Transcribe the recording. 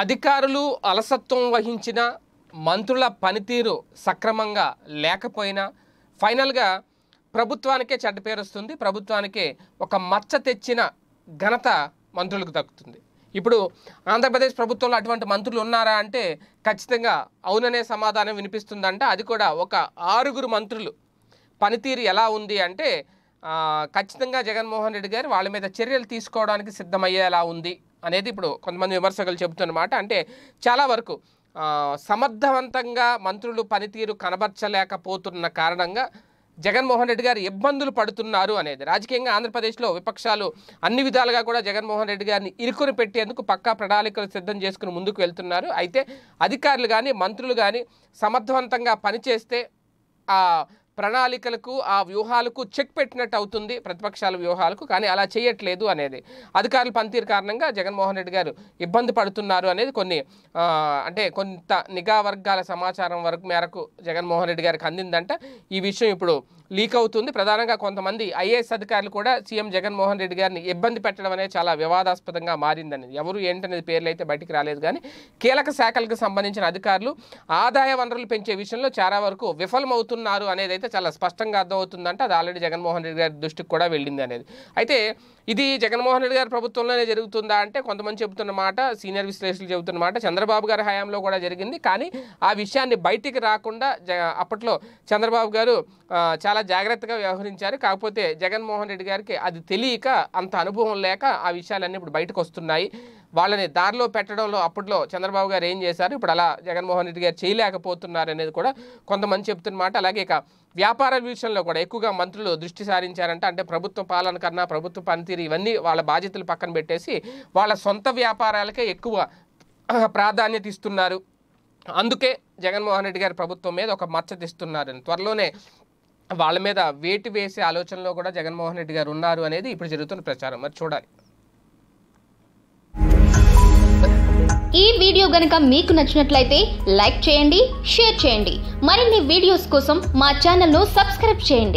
అధికారులు అలసత్వం వహించిన మంత్రుల పనితీరు సక్రమంగా లేకపోయినా ఫైనల్గా ప్రభుత్వానికే చెడ్డ పేరు వస్తుంది ప్రభుత్వానికే ఒక మచ్చ తెచ్చిన ఘనత మంత్రులకు దక్కుతుంది ఇప్పుడు ఆంధ్రప్రదేశ్ ప్రభుత్వంలో అటువంటి మంత్రులు ఉన్నారా అంటే ఖచ్చితంగా అవుననే సమాధానం వినిపిస్తుందంట అది కూడా ఒక ఆరుగురు మంత్రులు పనితీరు ఎలా ఉంది అంటే ఖచ్చితంగా జగన్మోహన్ రెడ్డి గారు వాళ్ళ మీద చర్యలు తీసుకోవడానికి సిద్ధమయ్యేలా ఉంది అనేది ఇప్పుడు కొంతమంది విమర్శకులు చెబుతున్నమాట అంటే చాలా వరకు సమర్థవంతంగా మంత్రులు పనితీరు కనబర్చలేకపోతున్న కారణంగా జగన్మోహన్ రెడ్డి గారు ఇబ్బందులు పడుతున్నారు అనేది రాజకీయంగా ఆంధ్రప్రదేశ్లో విపక్షాలు అన్ని విధాలుగా కూడా జగన్మోహన్ రెడ్డి గారిని ఇరుకుని పెట్టేందుకు పక్కా ప్రణాళికలు సిద్ధం చేసుకుని ముందుకు వెళ్తున్నారు అయితే అధికారులు కానీ మంత్రులు కానీ సమర్థవంతంగా పనిచేస్తే ప్రణాళికలకు ఆ వ్యూహాలకు చెక్ పెట్టినట్టు అవుతుంది ప్రతిపక్షాల వ్యూహాలకు కానీ అలా చేయట్లేదు అనేది అధికారుల పనితీరు కారణంగా జగన్మోహన్ రెడ్డి గారు ఇబ్బంది పడుతున్నారు అనేది కొన్ని అంటే కొంత నిఘా వర్గాల సమాచారం వరకు మేరకు జగన్మోహన్ రెడ్డి గారికి అందిందంట ఈ విషయం ఇప్పుడు లీక్ అవుతుంది ప్రధానంగా కొంతమంది ఐఏఎస్ అధికారులు కూడా సీఎం జగన్మోహన్ రెడ్డి గారిని ఇబ్బంది పెట్టడం అనేది చాలా వివాదాస్పదంగా మారిందని ఎవరు ఏంటనేది పేర్లు అయితే బయటికి రాలేదు కానీ కీలక శాఖలకు సంబంధించిన అధికారులు ఆదాయ వనరులు పెంచే విషయంలో చాలా వరకు విఫలమవుతున్నారు అనేది అయితే చాలా స్పష్టంగా అర్థమవుతుందంటే అది ఆల్రెడీ జగన్మోహన్ రెడ్డి గారి దృష్టికి కూడా వెళ్ళింది అనేది అయితే ఇది జగన్మోహన్ రెడ్డి గారి ప్రభుత్వంలోనే జరుగుతుందా అంటే కొంతమంది చెబుతున్న మాట సీనియర్ విశ్లేషకులు చెబుతున్న మాట చంద్రబాబు గారి హయాంలో కూడా జరిగింది కానీ ఆ విషయాన్ని బయటికి రాకుండా అప్పట్లో చంద్రబాబు గారు చాలా చాలా జాగ్రత్తగా వ్యవహరించారు కాకపోతే జగన్మోహన్ రెడ్డి గారికి అది తెలియక అంత అనుభవం లేక ఆ విషయాలన్నీ ఇప్పుడు బయటకు వస్తున్నాయి వాళ్ళని దారిలో పెట్టడంలో అప్పట్లో చంద్రబాబు గారు ఏం చేశారు ఇప్పుడు అలా జగన్మోహన్ రెడ్డి గారు చేయలేకపోతున్నారు అనేది కూడా కొంతమంది చెప్తున్నమాట అలాగే ఇక వ్యాపార విషయంలో కూడా ఎక్కువగా మంత్రులు దృష్టి సారించారంటే అంటే ప్రభుత్వ పాలన కన్నా ప్రభుత్వ పనితీరు ఇవన్నీ వాళ్ళ బాధ్యతలు పక్కన పెట్టేసి వాళ్ళ సొంత వ్యాపారాలకే ఎక్కువ ప్రాధాన్యత ఇస్తున్నారు అందుకే జగన్మోహన్ రెడ్డి గారి ప్రభుత్వం మీద ఒక మచ్చ తెస్తున్నారని త్వరలోనే వాళ్ళ మీద వేటు వేసే ఆలోచనలో కూడా జగన్మోహన్ రెడ్డి గారు ఉన్నారు అనేది ఇప్పుడు జరుగుతున్న ప్రచారం మరి చూడాలి ఈ వీడియో గనక మీకు నచ్చినట్లయితే లైక్ చేయండి షేర్ చేయండి మరిన్ని వీడియోస్ కోసం మా ఛానల్ను సబ్స్క్రైబ్ చేయండి